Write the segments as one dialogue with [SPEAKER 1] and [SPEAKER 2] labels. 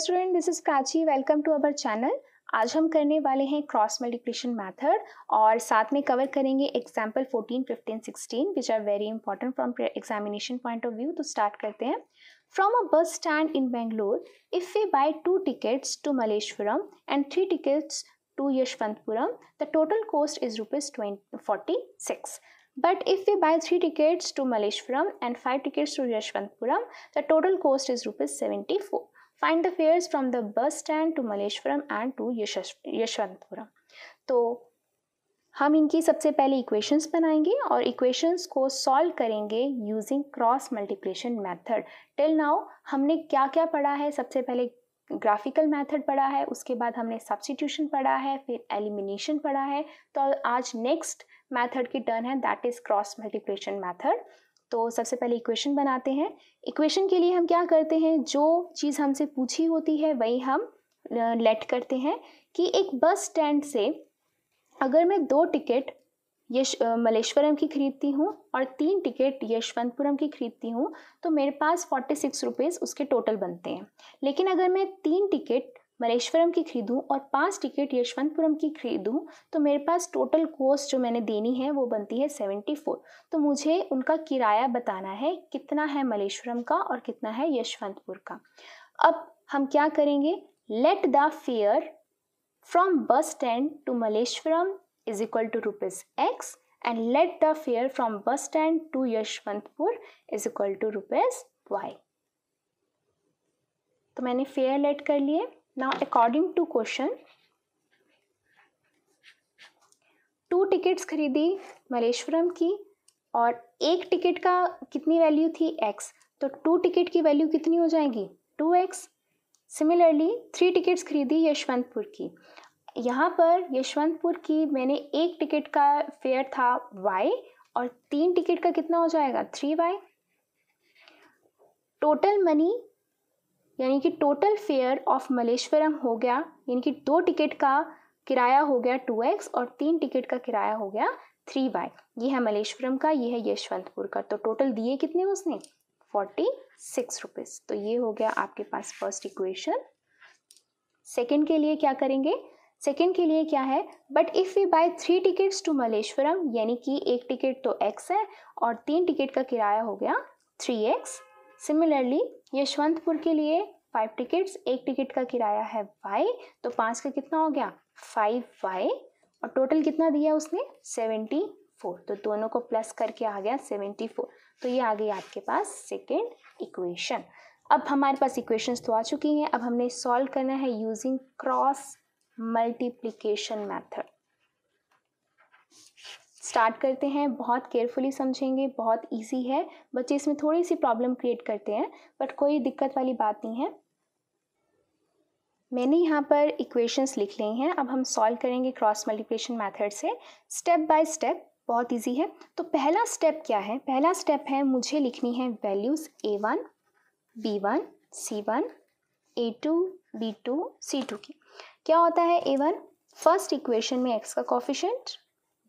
[SPEAKER 1] Student this is Prachi welcome to our channel आज हम करने वाले हैं क्रॉस मल्टीप्लिकेशन मेथड और साथ में कवर करेंगे example 14, 15, 16 which are very important from examination point of view तो स्टार्ट करते हैं from a bus stand in Bangalore if we buy two tickets to Malleshwaram and three tickets to Yeshwanthpuram the total cost is rupees but if we buy three tickets to Malleshwaram and five tickets to Yeshwanthpuram the total cost is rupees find the fares from the bus stand to Malleshwaram and to Yeshwanthpuram तो हम इनकी सबसे पहले equations बनाएंगे और equations को solve करेंगे using cross multiplication method till now हमने क्या क्या पढ़ा है सबसे पहले ग्राफिकल मेथड पढ़ा है उसके बाद हमने सब्सटीट्यूशन पढ़ा है फिर एलिमिनेशन पढ़ा है तो आज नेक्स्ट मेथड की टर्न है that is cross multiplication method तो सबसे पहले इक्वेशन बनाते हैं इक्वेशन के लिए हम क्या करते हैं जो चीज़ हमसे पूछी होती है वही हम लेट करते हैं कि एक बस स्टैंड से अगर मैं दो टिकट यश मलेश्वरम की खरीदती हूँ और तीन टिकट यशवंतपुरम की खरीदती हूँ तो मेरे पास फोर्टी सिक्स रुपीज़ उसके टोटल बनते हैं लेकिन अगर मैं तीन टिकट मलेश्वरम की खरीदूँ और पाँच टिकट यशवंतपुरम की खरीदूँ तो मेरे पास टोटल कॉस्ट जो मैंने देनी है वो बनती है सेवेंटी फोर तो मुझे उनका किराया बताना है कितना है मलेश्वरम का और कितना है यशवंतपुर का अब हम क्या करेंगे let the fare from bus stand to Malleshwaram is equal to rupees x and let the fare from bus stand to Yeshwanthpur is equal to rupees y तो मैंने फेयर लेट कर लिए now according to question two tickets खरीदी मलेश्वरम की और एक ticket का कितनी वैल्यू थी एक्स तो टू टिकट की वैल्यू कितनी हो जाएगी two x similarly three tickets खरीदी यशवंतपुर की यहाँ पर यशवंतपुर की मैंने एक टिकट का फेयर था वाई और तीन टिकट का कितना हो जाएगा थ्री वाई टोटल मनी यानी कि टोटल फेयर ऑफ मलेश्वरम हो गया यानी कि दो टिकट का किराया हो गया टू एक्स और तीन टिकट का किराया हो गया थ्री वाई ये है मलेश्वरम का ये है यशवंतपुर का तो टोटल दिए कितने उसने फोर्टी सिक्स रुपीज़ तो ये हो गया आपके पास फर्स्ट इक्वेशन सेकेंड के लिए क्या करेंगे सेकेंड के लिए क्या है but if we buy three tickets to Malleshwaram यानी कि एक टिकट तो एक्स है और तीन टिकट का किराया हो गया थ्री एक्स सिमिलरली यशवंतपुर के लिए फाइव टिकट्स एक टिकट का किराया है वाई तो पाँच का कितना हो गया फाइव वाई और टोटल कितना दिया उसने सेवेंटी फोर तो दोनों को प्लस करके आ गया सेवेंटी फोर तो ये आ गई आपके पास सेकेंड इक्वेशन अब हमारे पास इक्वेशंस तो आ चुकी हैं अब हमने सॉल्व करना है using cross multiplication method start करते हैं बहुत केयरफुली समझेंगे बहुत इजी है बच्चे इसमें थोड़ी सी प्रॉब्लम क्रिएट करते हैं बट कोई दिक्कत वाली बात नहीं है मैंने यहाँ पर इक्वेशंस लिख ली हैं अब हम सॉल्व करेंगे क्रॉस मल्टीप्लिकेशन मेथड से स्टेप बाय स्टेप बहुत इजी है तो पहला स्टेप क्या है पहला स्टेप है मुझे लिखनी है values A one B one C one A two B two C two की क्या होता है ए वन फर्स्ट इक्वेशन में एक्स का coefficient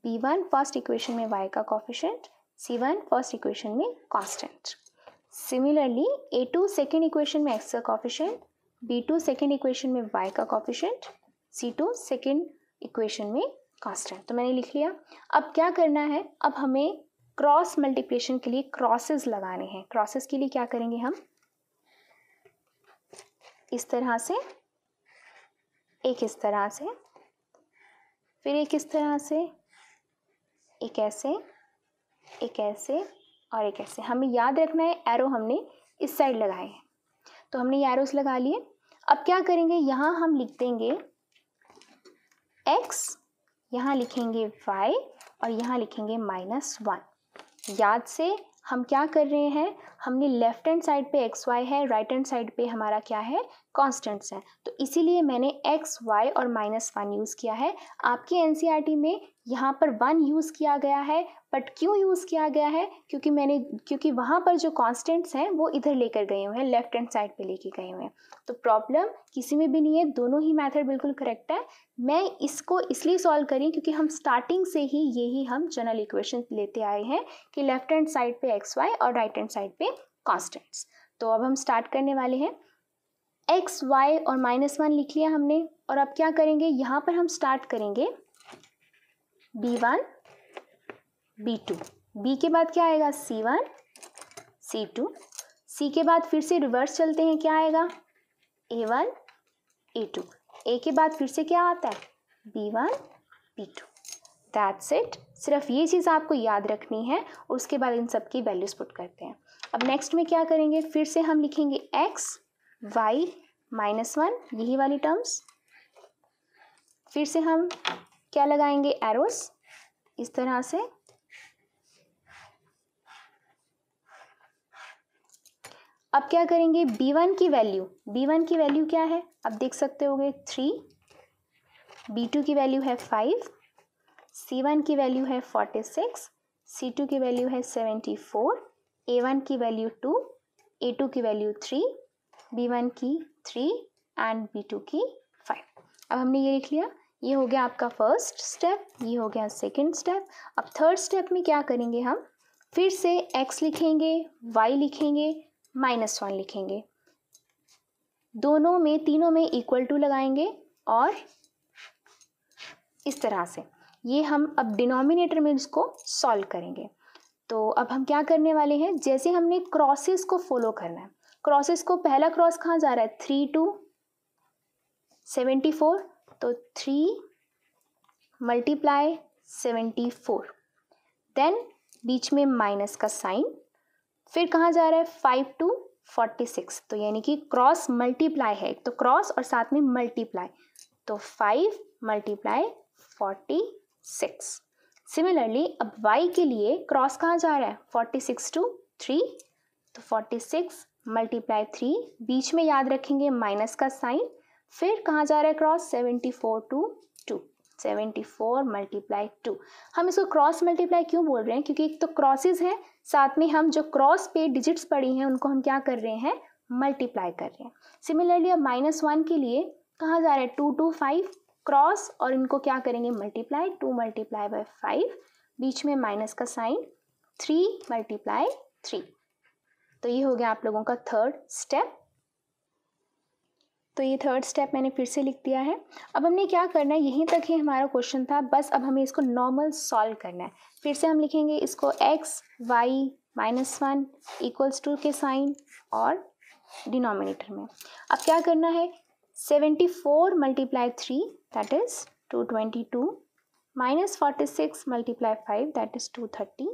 [SPEAKER 1] B one first equation में वाई का coefficient C one first equation में constant similarly A two second equation में एक्स का coefficient B two second equation में वाई का coefficient C two second equation में कॉन्स्टेंट तो मैंने लिख लिया अब क्या करना है अब हमें क्रॉस मल्टीप्लिकेशन के लिए क्रॉसेस लगाने हैं क्रॉसेस के लिए क्या करेंगे हम इस तरह से एक इस तरह से फिर एक इस तरह से एक ऐसे एक ऐसे और एक ऐसे हमें याद रखना है एरो हमने इस साइड लगाए हैं तो हमने ये एरोस लगा लिए अब क्या करेंगे यहाँ हम लिख देंगे एक्स यहाँ लिखेंगे वाई और यहाँ लिखेंगे माइनस वन याद से हम क्या कर रहे हैं हमने लेफ्ट हैंड साइड पे एक्स वाई है राइट हैंड साइड पे हमारा क्या है कॉन्स्टेंट्स हैं तो इसीलिए मैंने एक्स वाई और माइनस वन यूज़ किया है आपके एन e में यहाँ पर वन यूज़ किया गया है बट क्यों यूज़ किया गया है क्योंकि मैंने क्योंकि वहाँ पर जो कॉन्स्टेंट्स हैं वो इधर लेकर गए हुए हैं लेफ्ट हैंड साइड पे लेके गए हुए हैं तो प्रॉब्लम किसी में भी नहीं है दोनों ही मैथड बिल्कुल करेक्ट है मैं इसको इसलिए सॉल्व करी क्योंकि हम स्टार्टिंग से ही यही हम जनरल इक्वेशन लेते आए हैं कि लेफ्ट हैंड साइड पर एक्स वाई और राइट हैंड साइड पर कॉन्स्टेंट्स तो अब हम स्टार्ट करने वाले हैं एक्स वाई और माइनस वन लिख लिया हमने और अब क्या करेंगे यहाँ पर हम स्टार्ट करेंगे B one B two B के बाद क्या आएगा सी वन सी टू सी के बाद फिर से रिवर्स चलते हैं क्या आएगा ए वन ए टू ए के बाद फिर से क्या आता है B one B two that's it सिर्फ ये चीज़ आपको याद रखनी है और उसके बाद इन सब की वैल्यूज पुट करते हैं अब नेक्स्ट में क्या करेंगे फिर से हम लिखेंगे एक्स वाई माइनस वन यही वाली टर्म्स फिर से हम क्या लगाएंगे एरोस इस तरह से अब क्या करेंगे b1 की वैल्यू b1 की वैल्यू क्या है अब देख सकते हो गए थ्री बी टू की वैल्यू है फाइव सी वन की वैल्यू है फोर्टी सिक्स सी टू की वैल्यू है सेवेंटी फोर ए वन की वैल्यू टू ए टू की वैल्यू थ्री बी वन की थ्री एंड बी टू की फाइव अब हमने ये लिख लिया ये हो गया आपका फर्स्ट स्टेप ये हो गया सेकेंड स्टेप अब थर्ड स्टेप में क्या करेंगे हम फिर से एक्स लिखेंगे वाई लिखेंगे माइनस वन लिखेंगे दोनों में तीनों में इक्वल टू लगाएंगे और इस तरह से ये हम अब डिनोमिनेटर में इसको सॉल्व करेंगे तो अब हम क्या करने वाले हैं जैसे हमने क्रॉसेस को फॉलो करना है क्रॉसेस को पहला क्रॉस कहाँ जा रहा है थ्री टू सेवेंटी फोर तो three multiply seventy four then बीच में माइनस का साइन फिर कहाँ जा रहा है फाइव टू फोर्टी सिक्स तो यानी कि क्रॉस मल्टीप्लाई है तो क्रॉस और साथ में मल्टीप्लाई तो five multiply forty six similarly अब वाई के लिए क्रॉस कहाँ जा रहा है फोर्टी सिक्स टू थ्री तो फोर्टी सिक्स मल्टीप्लाई थ्री बीच में याद रखेंगे माइनस का साइन फिर कहाँ जा रहा है cross seventy four two two seventy four multiply two हम इसको क्रॉस मल्टीप्लाई क्यों बोल रहे हैं क्योंकि एक तो क्रॉसेज हैं साथ में हम जो क्रॉस पे डिजिट्स पड़ी हैं उनको हम क्या कर रहे हैं मल्टीप्लाई कर रहे हैं सिमिलरली अब माइनस वन के लिए कहाँ जा रहा है टू टू फाइव क्रॉस और इनको क्या करेंगे multiply two multiply by five बीच में माइनस का साइन थ्री मल्टीप्लाई थ्री तो ये हो गया आप लोगों का थर्ड स्टेप तो ये थर्ड स्टेप मैंने फिर से लिख दिया है अब हमने क्या करना है यहीं तक ही हमारा क्वेश्चन था बस अब हमें इसको नॉर्मल सॉल्व करना है फिर से हम लिखेंगे इसको x y minus one equals to के साइन और डिनोमिनेटर में अब क्या करना है seventy four multiply three that is two twenty two minus forty six multiply five that is two thirty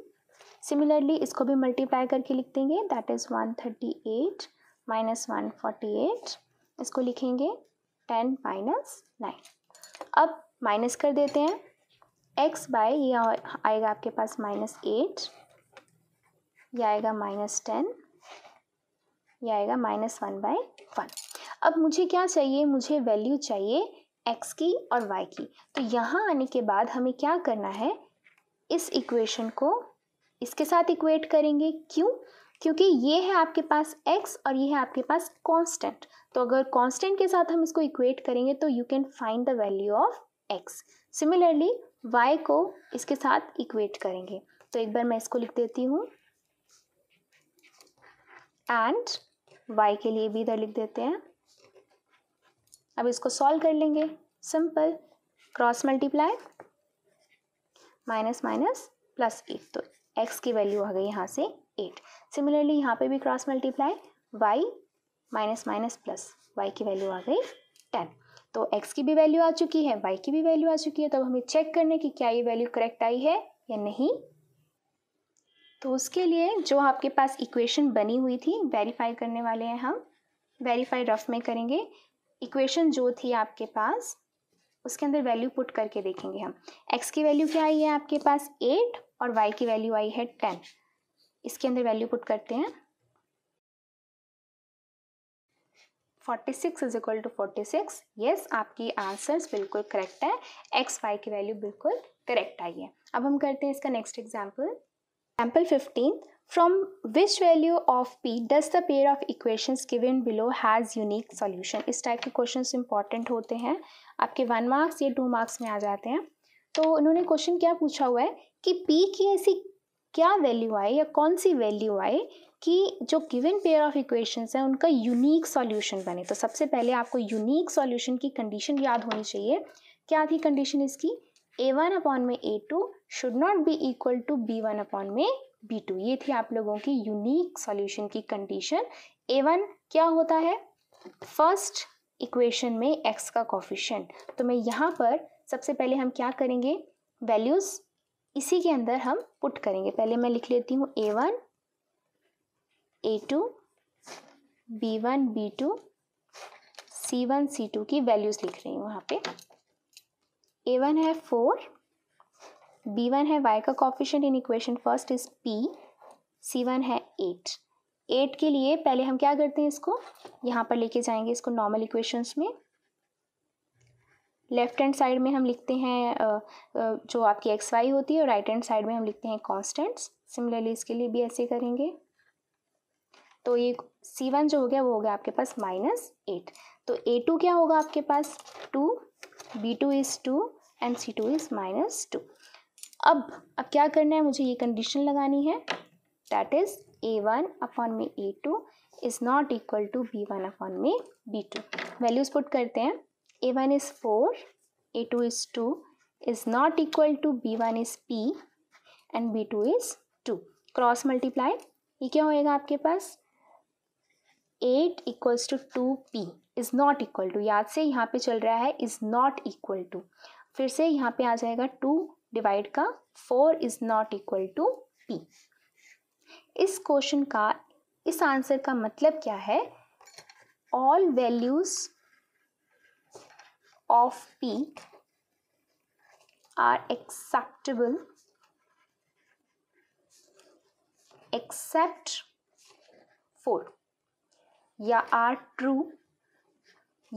[SPEAKER 1] similarly इसको भी मल्टीप्लाई करके लिख देंगे that is one thirty eight minus one forty eight इसको लिखेंगे टेन माइनस नाइन अब minus कर देते हैं एक्स बाय ये आएगा आपके पास माइनस एट यह आएगा माइनस टेन यह आएगा माइनस वन बाय वन अब मुझे क्या चाहिए मुझे वैल्यू चाहिए एक्स की और वाई की तो यहाँ आने के बाद हमें क्या करना है इस इक्वेशन को इसके साथ इक्वेट करेंगे क्यों क्योंकि ये है आपके पास x और ये है आपके पास कांस्टेंट तो अगर कांस्टेंट के साथ हम इसको इक्वेट करेंगे तो you can find the value of x similarly y को इसके साथ इक्वेट करेंगे तो एक बार मैं इसको लिख देती हूँ एंड y के लिए भी इधर लिख देते हैं अब इसको सॉल्व कर लेंगे simple cross multiply minus minus plus एक तो एक्स की वैल्यू आ गई यहाँ से एट सिमिलरली यहाँ पे भी cross multiply y minus minus plus y की वैल्यू आ गई टेन तो एक्स की भी वैल्यू आ चुकी है वाई की भी वैल्यू आ चुकी है तब हमें चेक करने की क्या ये वैल्यू करेक्ट आई है या नहीं तो उसके लिए जो आपके पास इक्वेशन बनी हुई थी वेरीफाई करने वाले हैं हम वेरीफाई रफ में करेंगे इक्वेशन जो थी आपके पास उसके अंदर वैल्यू पुट करके देखेंगे हम एक्स की वैल्यू क्या आई है आपके पास एट और y की वैल्यू आई है टेन इसके अंदर वैल्यू पुट करते हैं forty six is equal to forty six yes आपकी आंसर्स बिल्कुल करेक्ट है एक्स वाई की वैल्यू बिल्कुल करेक्ट आई है अब हम करते हैं इसका next example example fifteen from which value of P does the pair of equations given below has unique solution? इस टाइप के क्वेश्चन इंपॉर्टेंट होते हैं आपके वन मार्क्स या टू मार्क्स में आ जाते हैं तो उन्होंने क्वेश्चन क्या पूछा हुआ है कि पी की ऐसी क्या वैल्यू आए या कौन सी वैल्यू आए कि जो गिवन पेयर ऑफ इक्वेशंस हैं उनका यूनिक सॉल्यूशन बने तो सबसे पहले आपको यूनिक सॉल्यूशन की कंडीशन याद होनी चाहिए क्या थी कंडीशन इसकी ए वन अपॉन में A two should not be equal to B one upon में बी टू ये थी आप लोगों की यूनिक सॉल्यूशन की कंडीशन ए वन क्या होता है फर्स्ट इक्वेशन में एक्स का कॉफिशेंट तो मैं यहाँ पर सबसे पहले हम क्या करेंगे वैल्यूज़ इसी के अंदर हम पुट करेंगे पहले मैं लिख लेती हूँ A one A two B one B two C one C two की वैल्यूज़ लिख रही हूँ वहाँ पे ए वन है फोर बी वन है वाई का coefficient in equation first is P C one है एट एट के लिए पहले हम क्या करते हैं इसको यहाँ पर लेके जाएंगे इसको नॉर्मल इक्वेशंस में लेफ़्ट हैंड साइड में हम लिखते हैं जो आपकी एक्स वाई होती है और राइट हैंड साइड में हम लिखते हैं कॉन्स्टेंट्स सिमिलरली इसके लिए भी ऐसे करेंगे तो ये सी वन जो हो गया वो हो गया आपके पास माइनस एट तो ए टू क्या होगा आपके पास two B two is two and C two is minus two अब अब क्या करना है मुझे ये कंडीशन लगानी है that is A one upon में A two is not equal to B one upon में बी टू वैल्यूज़ पुट करते हैं one is four A two is two is not equal to B one is P and B two is two cross multiply ये क्या होएगा आपके पास eight equals to two P is not equal to याद से यहाँ पे चल रहा है इज़ नॉट इक्वल टू फिर से यहाँ पे आ जाएगा टू डिवाइड का four is not equal to P इस क्वेश्चन का इस आंसर का मतलब क्या है all values of P are acceptable except for या आर ट्रू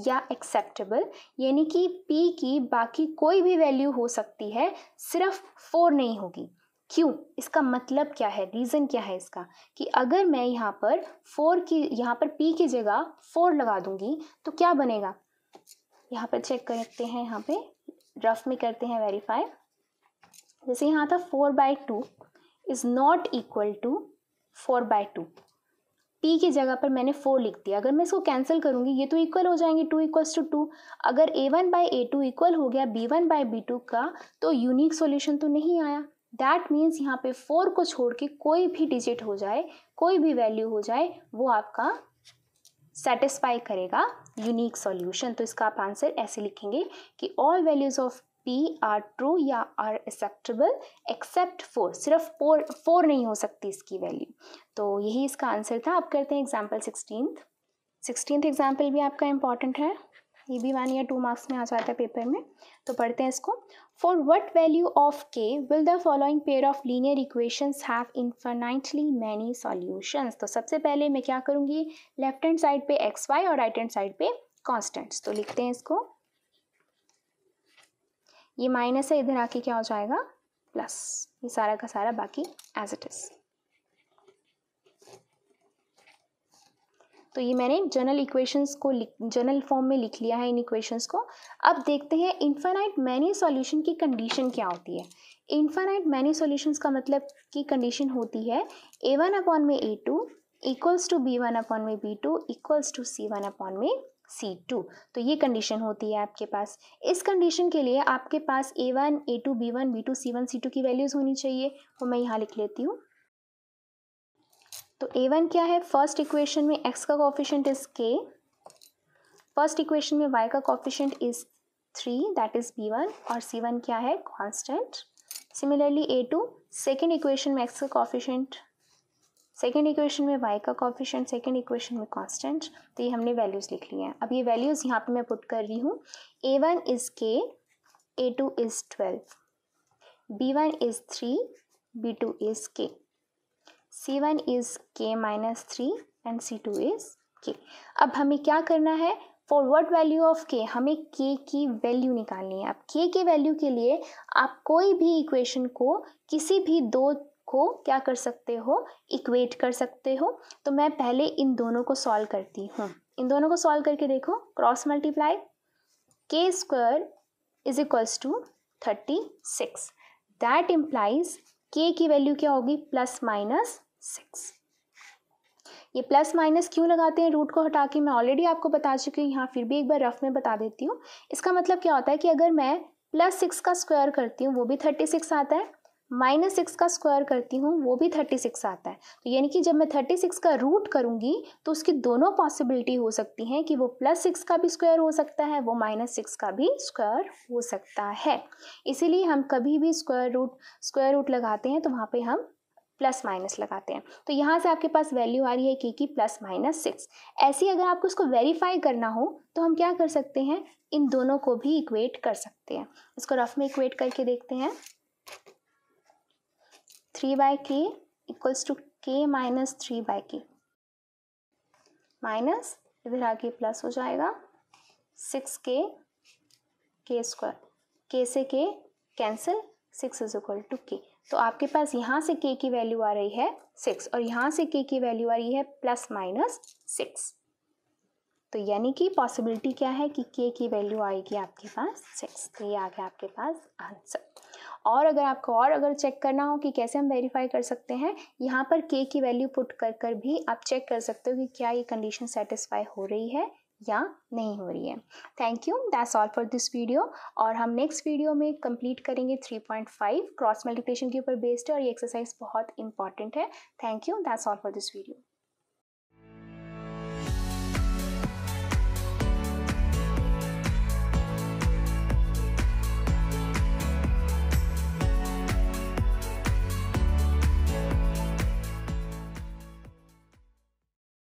[SPEAKER 1] या एक्सेप्टेबल यानी कि पी की बाकी कोई भी वैल्यू हो सकती है सिर्फ फोर नहीं होगी क्यों इसका मतलब क्या है रीज़न क्या है इसका कि अगर मैं यहाँ पर फोर की यहाँ पर पी की जगह फोर लगा दूंगी तो क्या बनेगा यहाँ पर चेक करते हैं यहाँ पे रफ में करते हैं वेरीफाई जैसे यहाँ था four by two is not equal to four by two P की जगह पर मैंने फोर लिख दिया अगर मैं इसको कैंसिल करूँगी ये तो इक्वल हो जाएंगे टू इक्वल्स टू टू अगर A one by A two equal हो गया B one by B two का तो यूनिक सॉल्यूशन तो नहीं आया दैट मीन्स यहाँ पे फोर को छोड़ के कोई भी डिजिट हो जाए कोई भी वैल्यू हो जाए वो आपका सेटिस्फाई करेगा यूनिक सॉल्यूशन तो इसका आप आंसर ऐसे लिखेंगे कि all values of P are true या आर एक्सेप्टेबल एक्सेप्ट फोर सिर्फ फोर फोर नहीं हो सकती इसकी वैल्यू तो यही इसका आंसर था आप करते हैं एग्जाम्पल सिक्सटीन सिक्सटीन एग्जाम्पल भी आपका इंपॉर्टेंट है ये भी वन या टू मार्क्स में आ जाता है पेपर में तो पढ़ते हैं इसको for what value of K will the following pair of linear equations have infinitely many solutions तो सबसे पहले मैं क्या करूँगी लेफ्ट हैंड साइड पे एक्स वाई और राइट हैंड साइड पे कॉन्स्टेंट्स तो लिखते हैं इसको ये माइनस है इधर आके क्या हो जाएगा प्लस ये सारा का सारा बाकी एज इट इज़ तो ये मैंने जनरल इक्वेशंस को जनरल फॉर्म में लिख लिया है इन इक्वेशंस को अब देखते हैं इन्फानाइट मैनी सॉल्यूशन की कंडीशन क्या होती है इन्फानाइट मैनी सॉल्यूशंस का मतलब की कंडीशन होती है ए वन अपॉन में A two equals to B one upon में B two equals to C one upon में सी टू तो ये कंडीशन होती है आपके पास इस कंडीशन के लिए आपके पास A one A two B one B two C one C two की वैल्यूज़ होनी चाहिए वो मैं यहाँ लिख लेती हूँ तो ए वन क्या है फर्स्ट इक्वेशन में एक्स का coefficient is K first equation में वाई का coefficient is three that is B one और सी वन क्या है constant similarly A two second equation में एक्स का कॉफिशेंट सेकेंड इक्वेशन में वाई का कॉफिशेंट सेकेंड इक्वेशन में कॉन्स्टेंट तो ये हमने वैल्यूज़ लिख लिए हैं अब ये वैल्यूज़ यहाँ पे मैं पुट कर रही हूँ A one is K A two is twelve B one is three B two is K C1 is k minus 3 and C2 is k. अब हमें क्या करना है फॉर वट वैल्यू ऑफ के हमें के की वैल्यू निकालनी है अब के के वैल्यू के लिए आप कोई भी इक्वेशन को किसी भी दो को क्या कर सकते हो इक्वेट कर सकते हो तो मैं पहले इन दोनों को सॉल्व करती हूँ इन दोनों को सॉल्व करके देखो cross multiply K square is equals to thirty six that implies K की वैल्यू क्या होगी प्लस माइनस सिक्स ये प्लस माइनस क्यों लगाते हैं रूट को हटा के मैं ऑलरेडी आपको बता चुकी हूँ यहाँ फिर भी एक बार रफ में बता देती हूँ इसका मतलब क्या होता है कि अगर मैं प्लस सिक्स का स्क्वायर करती हूँ वो भी थर्टी सिक्स आता है माइनस सिक्स का स्क्वायर करती हूँ वो भी थर्टी सिक्स आता है तो यानी कि जब मैं थर्टी सिक्स का रूट करूँगी तो उसकी दोनों पॉसिबिलिटी हो सकती हैं कि वो प्लस सिक्स का भी स्क्वायर हो सकता है वो माइनस सिक्स का भी स्क्वायर हो सकता है इसीलिए हम कभी भी स्क्वायर रूट स्क्वायर रूट लगाते हैं तो वहाँ पे हम प्लस माइनस लगाते हैं तो यहाँ से आपके पास वैल्यू आ रही है के की प्लस माइनस सिक्स ऐसे अगर आपको इसको वेरीफाई करना हो तो हम क्या कर सकते हैं इन दोनों को भी इक्वेट कर सकते हैं इसको रफ में इक्वेट करके देखते हैं three by K equals to K minus three by K minus इधर आके प्लस हो जाएगा सिक्स के के स्क्वायर के से K cancel six is equal to K तो आपके पास यहाँ से के की वैल्यू आ रही है सिक्स और यहाँ से के की वैल्यू आ रही है प्लस माइनस सिक्स तो यानी कि पॉसिबिलिटी क्या है कि के की वैल्यू आएगी आपके पास सिक्स तो ये आ गया आपके पास आंसर और अगर आपको और अगर चेक करना हो कि कैसे हम वेरीफाई कर सकते हैं यहाँ पर के की वैल्यू पुट कर कर भी आप चेक कर सकते हो कि क्या ये कंडीशन सेटिस्फाई हो रही है या नहीं हो रही है thank you that's all for this video और हम नेक्स्ट वीडियो में कंप्लीट करेंगे 3.5 क्रॉस मल्टीप्लिकेशन के ऊपर बेस्ड है और ये एक्सरसाइज बहुत इंपॉर्टेंट है thank you that's all for this video